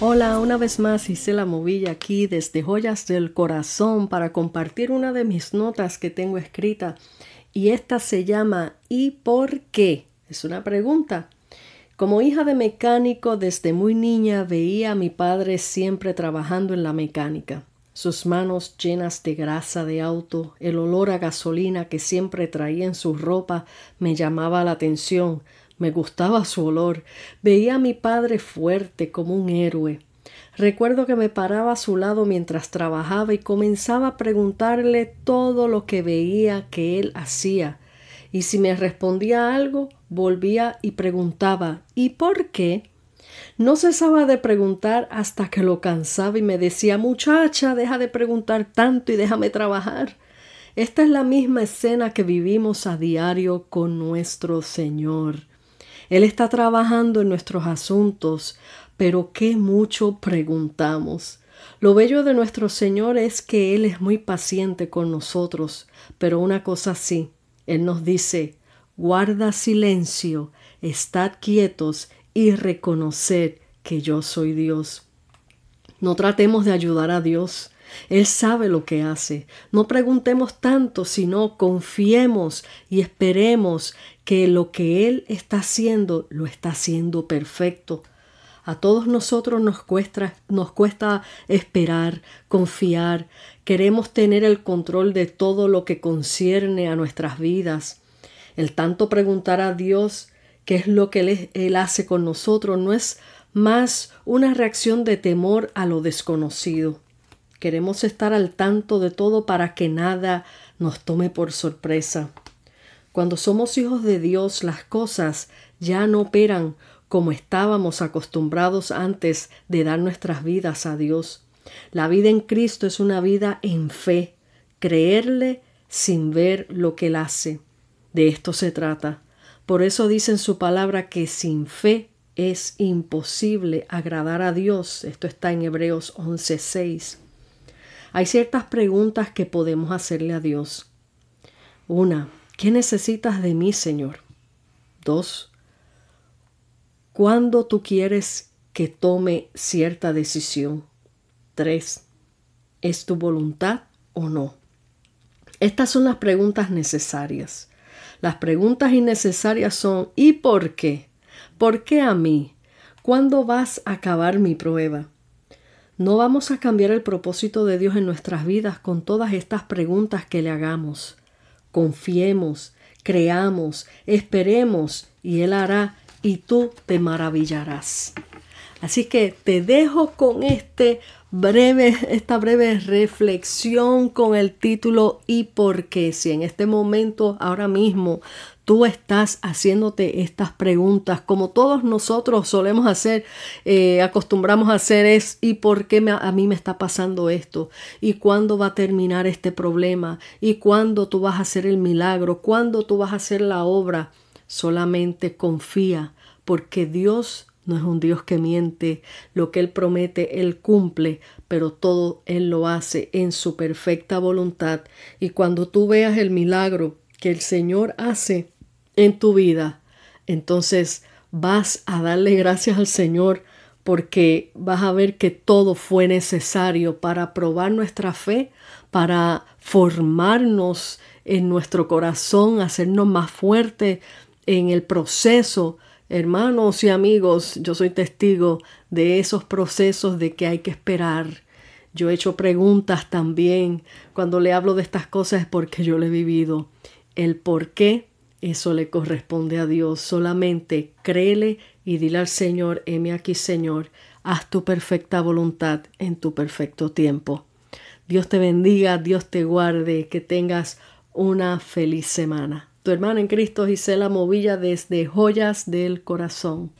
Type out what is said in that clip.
Hola, una vez más hice la Movilla aquí desde Joyas del Corazón para compartir una de mis notas que tengo escrita y esta se llama ¿Y por qué? Es una pregunta. Como hija de mecánico desde muy niña veía a mi padre siempre trabajando en la mecánica sus manos llenas de grasa de auto, el olor a gasolina que siempre traía en su ropa me llamaba la atención, me gustaba su olor. Veía a mi padre fuerte como un héroe. Recuerdo que me paraba a su lado mientras trabajaba y comenzaba a preguntarle todo lo que veía que él hacía. Y si me respondía algo, volvía y preguntaba ¿Y por qué? No cesaba de preguntar hasta que lo cansaba y me decía Muchacha, deja de preguntar tanto y déjame trabajar. Esta es la misma escena que vivimos a diario con nuestro Señor. Él está trabajando en nuestros asuntos, pero qué mucho preguntamos. Lo bello de nuestro Señor es que Él es muy paciente con nosotros, pero una cosa sí, Él nos dice, guarda silencio, estad quietos y reconoced que yo soy Dios. No tratemos de ayudar a Dios, él sabe lo que hace. No preguntemos tanto, sino confiemos y esperemos que lo que Él está haciendo lo está haciendo perfecto. A todos nosotros nos cuesta, esperar, confiar, queremos tener el control de todo lo que concierne a nuestras vidas. El tanto preguntar a Dios qué es lo que él hace con nosotros no es más una reacción de temor a lo desconocido. Queremos estar al tanto de todo para que nada nos tome por sorpresa. Cuando somos hijos de Dios, las cosas ya no operan como estábamos acostumbrados antes de dar nuestras vidas a Dios. La vida en Cristo es una vida en fe, creerle sin ver lo que él hace. De esto se trata. Por eso dice en su palabra que sin fe es imposible agradar a Dios. Esto está en Hebreos 11:6. Hay ciertas preguntas que podemos hacerle a Dios. Una, ¿qué necesitas de mí, Señor? Dos, ¿cuándo tú quieres que tome cierta decisión? Tres, ¿es tu voluntad o no? Estas son las preguntas necesarias. Las preguntas innecesarias son ¿y por qué? ¿Por qué a mí? ¿Cuándo vas a acabar mi prueba? No vamos a cambiar el propósito de Dios en nuestras vidas con todas estas preguntas que le hagamos. Confiemos, creamos, esperemos, y Él hará, y tú te maravillarás. Así que te dejo con este breve, esta breve reflexión con el título y por qué. Si en este momento, ahora mismo, tú estás haciéndote estas preguntas, como todos nosotros solemos hacer, eh, acostumbramos a hacer es, ¿y por qué me, a mí me está pasando esto? ¿Y cuándo va a terminar este problema? ¿Y cuándo tú vas a hacer el milagro? ¿Cuándo tú vas a hacer la obra? Solamente confía, porque Dios no es un Dios que miente, lo que Él promete, Él cumple, pero todo Él lo hace en su perfecta voluntad. Y cuando tú veas el milagro que el Señor hace en tu vida, entonces vas a darle gracias al Señor porque vas a ver que todo fue necesario para probar nuestra fe, para formarnos en nuestro corazón, hacernos más fuertes en el proceso Hermanos y amigos, yo soy testigo de esos procesos de que hay que esperar. Yo he hecho preguntas también cuando le hablo de estas cosas es porque yo lo he vivido. El por qué, eso le corresponde a Dios. Solamente créele y dile al Señor, heme aquí Señor, haz tu perfecta voluntad en tu perfecto tiempo. Dios te bendiga, Dios te guarde, que tengas una feliz semana. Tu hermana en Cristo Gisela Movilla desde Joyas del Corazón.